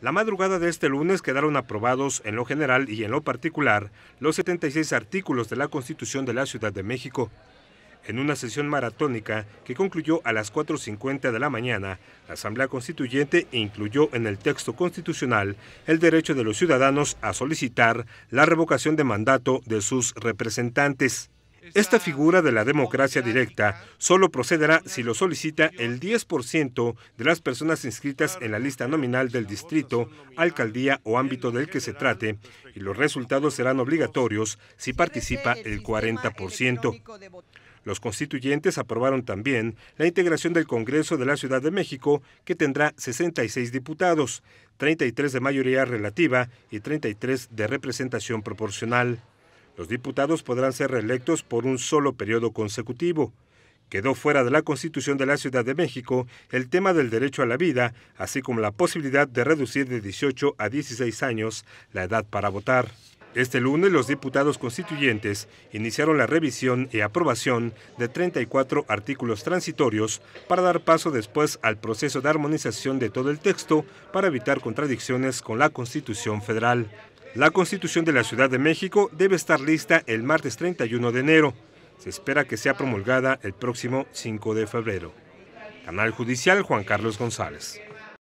La madrugada de este lunes quedaron aprobados en lo general y en lo particular los 76 artículos de la Constitución de la Ciudad de México. En una sesión maratónica que concluyó a las 4.50 de la mañana, la Asamblea Constituyente incluyó en el texto constitucional el derecho de los ciudadanos a solicitar la revocación de mandato de sus representantes. Esta figura de la democracia directa solo procederá si lo solicita el 10% de las personas inscritas en la lista nominal del distrito, alcaldía o ámbito del que se trate, y los resultados serán obligatorios si participa el 40%. Los constituyentes aprobaron también la integración del Congreso de la Ciudad de México, que tendrá 66 diputados, 33 de mayoría relativa y 33 de representación proporcional. Los diputados podrán ser reelectos por un solo periodo consecutivo. Quedó fuera de la Constitución de la Ciudad de México el tema del derecho a la vida, así como la posibilidad de reducir de 18 a 16 años la edad para votar. Este lunes los diputados constituyentes iniciaron la revisión y aprobación de 34 artículos transitorios para dar paso después al proceso de armonización de todo el texto para evitar contradicciones con la Constitución federal. La Constitución de la Ciudad de México debe estar lista el martes 31 de enero. Se espera que sea promulgada el próximo 5 de febrero. Canal Judicial Juan Carlos González.